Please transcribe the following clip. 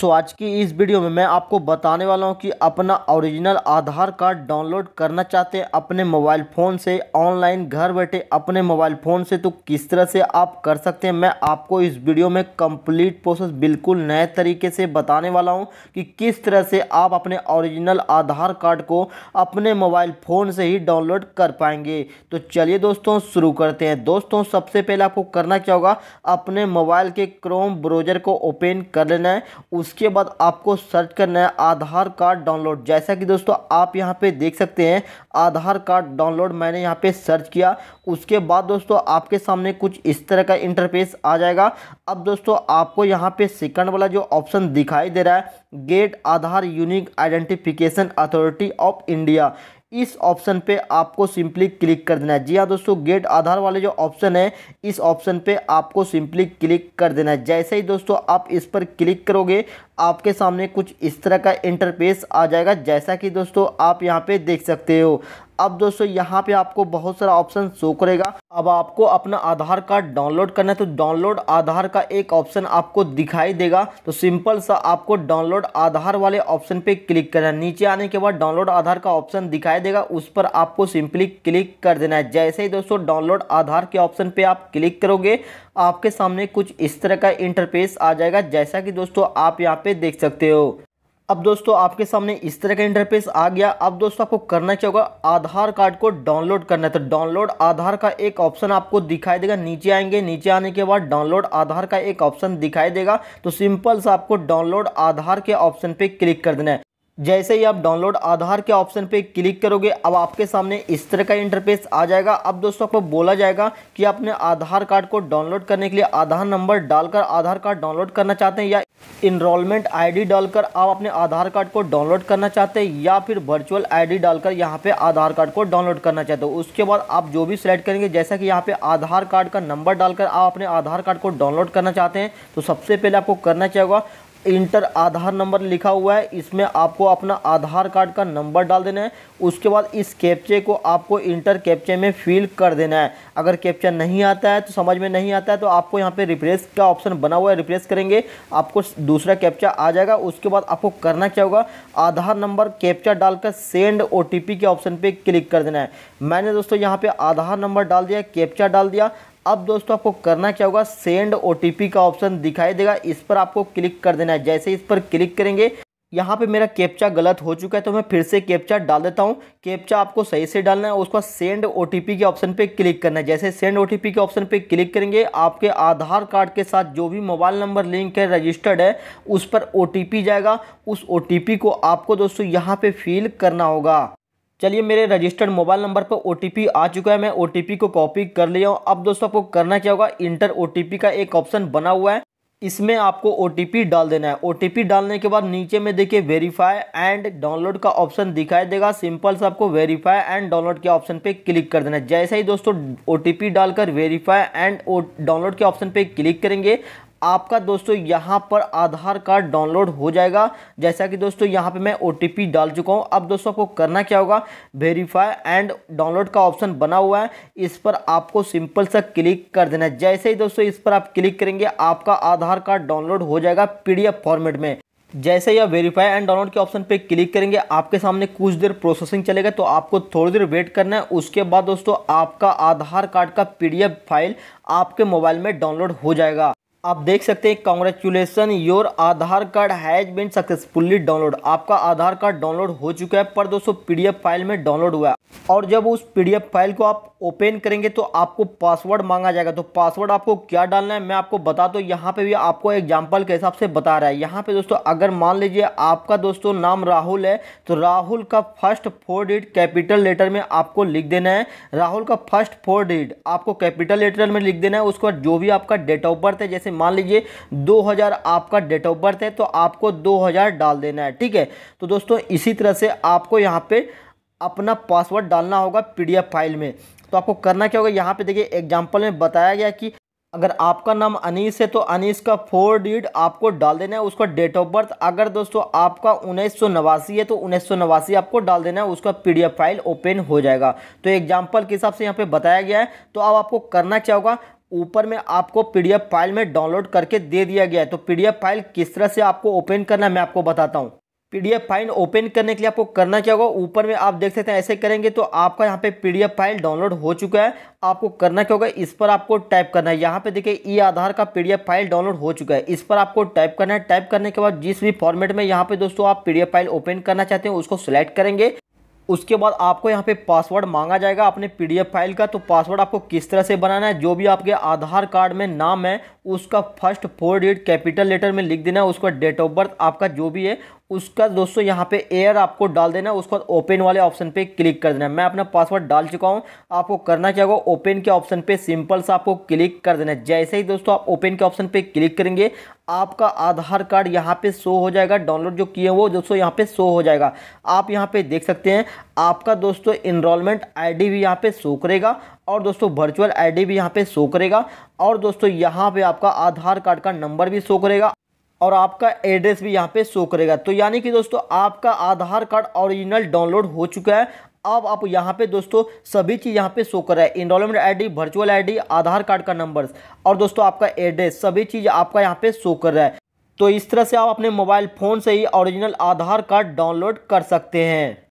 सो आज की इस वीडियो में मैं आपको बताने वाला हूं कि अपना ओरिजिनल आधार कार्ड डाउनलोड करना चाहते हैं अपने मोबाइल फ़ोन से ऑनलाइन घर बैठे अपने मोबाइल फ़ोन से तो किस तरह से आप कर सकते हैं मैं आपको इस वीडियो में कंप्लीट प्रोसेस बिल्कुल नए तरीके से बताने वाला हूं कि किस तरह से आप अपने ओरिजिनल आधार कार्ड को अपने मोबाइल फ़ोन से ही डाउनलोड कर पाएंगे तो चलिए दोस्तों शुरू करते हैं दोस्तों सबसे पहले आपको करना क्या होगा अपने मोबाइल के क्रोम ब्रोजर को ओपन कर लेना है उस उसके बाद आपको सर्च करना है आधार कार्ड डाउनलोड जैसा कि दोस्तों आप यहाँ पे देख सकते हैं आधार कार्ड डाउनलोड मैंने यहाँ पे सर्च किया उसके बाद दोस्तों आपके सामने कुछ इस तरह का इंटरफेस आ जाएगा अब दोस्तों आपको यहाँ पे सेकंड वाला जो ऑप्शन दिखाई दे रहा है get Aadhaar unique identification authority of India इस ऑप्शन पे आपको सिंपली क्लिक कर देना है जी हाँ दोस्तों गेट आधार वाले जो ऑप्शन है इस ऑप्शन पे आपको सिंपली क्लिक कर देना है जैसे ही दोस्तों आप इस पर क्लिक करोगे आपके सामने कुछ इस तरह का इंटरफेस आ जाएगा जैसा कि दोस्तों आप यहाँ पे देख सकते हो अब दोस्तों यहाँ पे आपको बहुत सारा ऑप्शन शो करेगा अब आपको अपना आधार कार्ड डाउनलोड करना है तो डाउनलोड आधार का एक ऑप्शन आपको दिखाई देगा तो सिंपल सा आपको डाउनलोड आधार वाले ऑप्शन पे क्लिक करना है नीचे आने के बाद डाउनलोड आधार का ऑप्शन दिखाई देगा उस पर आपको सिंपली क्लिक कर देना है जैसे ही दोस्तों डाउनलोड आधार के ऑप्शन पर आप क्लिक करोगे आपके सामने कुछ इस तरह का इंटरफेस आ जाएगा जैसा कि दोस्तों आप यहाँ पे देख सकते हो अब दोस्तों आपके सामने इस तरह का इंटरफेस आ गया अब दोस्तों आपको करना क्या होगा आधार कार्ड को डाउनलोड करना है तो डाउनलोड आधार का एक ऑप्शन आपको दिखाई देगा नीचे आएंगे नीचे आने के बाद डाउनलोड आधार का एक ऑप्शन दिखाई देगा तो सिंपल सा आपको डाउनलोड आधार के ऑप्शन पे क्लिक कर देना है जैसे ही आप डाउनलोड आधार के ऑप्शन पे क्लिक करोगे अब आपके सामने इस तरह का इंटरफेस आ जाएगा अब दोस्तों आपको बोला जाएगा कि आपने आधार कार्ड को डाउनलोड करने के लिए आधार नंबर डालकर आधार कार्ड डाउनलोड करना चाहते हैं या इनरोलमेंट आईडी डालकर आप अपने आधार कार्ड को डाउनलोड करना चाहते हैं या फिर वर्चुअल आईडी डालकर यहाँ पे आधार कार्ड को डाउनलोड करना चाहते हो उसके बाद आप जो भी सिलेक्ट करेंगे जैसा कि यहाँ पे आधार कार्ड का नंबर डालकर आप अपने आधार कार्ड को डाउनलोड करना चाहते हैं तो सबसे पहले आपको करना चाहिए इंटर आधार नंबर लिखा हुआ है इसमें आपको अपना आधार कार्ड का नंबर डाल देना है उसके बाद इस कैप्चे को आपको इंटर कैप्चे में फिल कर देना है अगर कैप्चा नहीं आता है तो समझ में नहीं आता है तो आपको यहाँ पे रिप्लेस का ऑप्शन बना हुआ है रिप्लेस करेंगे आपको दूसरा कैप्चा आ जाएगा उसके बाद आपको करना क्या होगा आधार नंबर कैप्चा डालकर सेंड ओ के ऑप्शन पर क्लिक कर देना है मैंने दोस्तों यहाँ पर आधार नंबर डाल दिया कैप्चा डाल दिया अब दोस्तों आपको करना क्या होगा सेंड ओ का ऑप्शन दिखाई देगा इस पर आपको क्लिक कर देना है जैसे इस पर क्लिक करेंगे यहाँ पे मेरा कैप्चा गलत हो चुका है तो मैं फिर से कैप्चा डाल देता हूँ कैप्चा आपको सही से डालना है उसका सेंड ओ के ऑप्शन पे क्लिक करना है जैसे सेंड ओ के ऑप्शन पे क्लिक करेंगे आपके आधार कार्ड के साथ जो भी मोबाइल नंबर लिंक है रजिस्टर्ड है उस पर ओ जाएगा उस ओ को आपको दोस्तों यहाँ पर फिल करना होगा चलिए मेरे रजिस्टर्ड मोबाइल नंबर पर ओ आ चुका है मैं ओ को कॉपी कर लिया हूँ अब दोस्तों आपको करना क्या होगा इंटर ओ का एक ऑप्शन बना हुआ है इसमें आपको ओ डाल देना है ओ डालने के बाद नीचे में देखिए वेरीफाई एंड डाउनलोड का ऑप्शन दिखाई देगा सिंपल से आपको वेरीफाई एंड डाउनलोड के ऑप्शन पे क्लिक कर देना है जैसे ही दोस्तों ओ डालकर वेरीफाई एंड डाउनलोड के ऑप्शन पे क्लिक करेंगे आपका दोस्तों यहाँ पर आधार कार्ड डाउनलोड हो जाएगा जैसा कि दोस्तों यहाँ पे मैं ओ डाल चुका हूँ अब दोस्तों आपको करना क्या होगा वेरीफाई एंड डाउनलोड का ऑप्शन बना हुआ है इस पर आपको सिंपल सा क्लिक कर देना है जैसे ही दोस्तों इस पर आप क्लिक करेंगे आपका आधार कार्ड डाउनलोड हो जाएगा पी फॉर्मेट में जैसे ही आप वेरीफाई एंड डाउनलोड के ऑप्शन पे क्लिक करेंगे आपके सामने कुछ देर प्रोसेसिंग चलेगा तो आपको थोड़ी देर वेट करना है उसके बाद दोस्तों आपका आधार कार्ड का पीडीएफ फाइल आपके मोबाइल में डाउनलोड हो जाएगा आप देख सकते हैं congratulation your Aadhaar card has been successfully download आपका आधार कार्ड डाउनलोड हो चुका है पर दोस्तों पीडीएफ फाइल में डाउनलोड हुआ है और जब उस पीडीएफ फाइल को आप ओपन करेंगे तो आपको पासवर्ड मांगा जाएगा तो पासवर्ड आपको क्या डालना है मैं आपको बता दो तो यहाँ पे भी आपको एग्जांपल के हिसाब से बता रहा है यहाँ पे दोस्तों अगर मान लीजिए आपका दोस्तों नाम राहुल है तो राहुल का फर्स्ट फोर डिट कैपिटल लेटर में आपको लिख देना है राहुल का फर्स्ट फोर डिट आपको कैपिटल लेटर में लिख देना है उसके बाद जो भी आपका डेट ऑफ बर्थ है जैसे मान लीजिए दो आपका डेट ऑफ बर्थ है तो आपको दो डाल देना है ठीक है तो दोस्तों इसी तरह से आपको यहाँ पर अपना पासवर्ड डालना होगा पीडीएफ फाइल में तो आपको करना क्या होगा यहाँ पे देखिए एग्जांपल में बताया गया कि अगर आपका नाम अनीस है तो अनीस का फोर डिजिट आपको डाल देना है उसका डेट ऑफ बर्थ अगर दोस्तों आपका उन्नीस है तो उन्नीस आपको डाल देना है उसका पीडीएफ फाइल ओपन हो जाएगा तो एग्जाम्पल के हिसाब से यहाँ पे बताया गया है तो अब आपको करना क्या होगा ऊपर में आपको पीडीएफ फाइल में डाउनलोड करके दे दिया गया है तो पीडीएफ फाइल किस तरह से आपको ओपन करना है मैं आपको बताता हूँ पीडीएफ फाइल ओपन करने के लिए आपको करना क्या होगा ऊपर में आप देख सकते हैं ऐसे करेंगे तो आपका यहाँ पे पीडीएफ फाइल डाउनलोड हो चुका है आपको करना क्या होगा इस पर आपको टाइप करना है यहाँ पे देखिए ई आधार का पीडीएफ फाइल डाउनलोड हो चुका है इस पर आपको टाइप करना है टाइप करने के बाद जिस भी फॉर्मेट में यहाँ पे दोस्तों आप पी फाइल ओपन करना चाहते हैं उसको सिलेक्ट करेंगे उसके बाद आपको यहाँ पे पासवर्ड मांगा जाएगा अपने पीडीएफ फाइल का तो पासवर्ड आपको किस तरह से बनाना है जो भी आपके आधार कार्ड में नाम है उसका first four digit capital letter में लिख देना है उसका डेट ऑफ बर्थ आपका जो भी है उसका दोस्तों यहाँ पे एयर आपको डाल देना उसके बाद ओपन वाले ऑप्शन पे क्लिक कर देना मैं अपना पासवर्ड डाल चुका हूँ आपको करना क्या होगा ओपन के ऑप्शन पे सिंपल सा आपको क्लिक कर देना जैसे ही दोस्तों आप ओपन के ऑप्शन पे क्लिक करेंगे आपका आधार कार्ड यहाँ पे शो हो जाएगा डाउनलोड जो किए वो दोस्तों यहाँ पे शो हो जाएगा आप यहाँ पे देख सकते हैं आपका दोस्तों इनरोलमेंट आईडी भी यहाँ पे शो करेगा और दोस्तों वर्चुअल आईडी भी यहाँ पे शो करेगा और दोस्तों यहाँ पे आपका आधार कार्ड का नंबर भी शो करेगा और आपका एड्रेस भी यहाँ पे शो करेगा तो यानी कि दोस्तों आपका आधार कार्ड ओरिजिनल डाउनलोड हो चुका है अब आप यहाँ पे दोस्तों सभी चीज़ यहाँ पे शो कर रहा है enrolment ID virtual ID Aadhaar card का नंबर और दोस्तों आपका एड्रेस सभी चीज़ आपका यहाँ पे शो कर रहा है तो इस तरह से आप अपने मोबाइल फ़ोन से ही ओरिजिनल आधार कार्ड डाउनलोड कर सकते हैं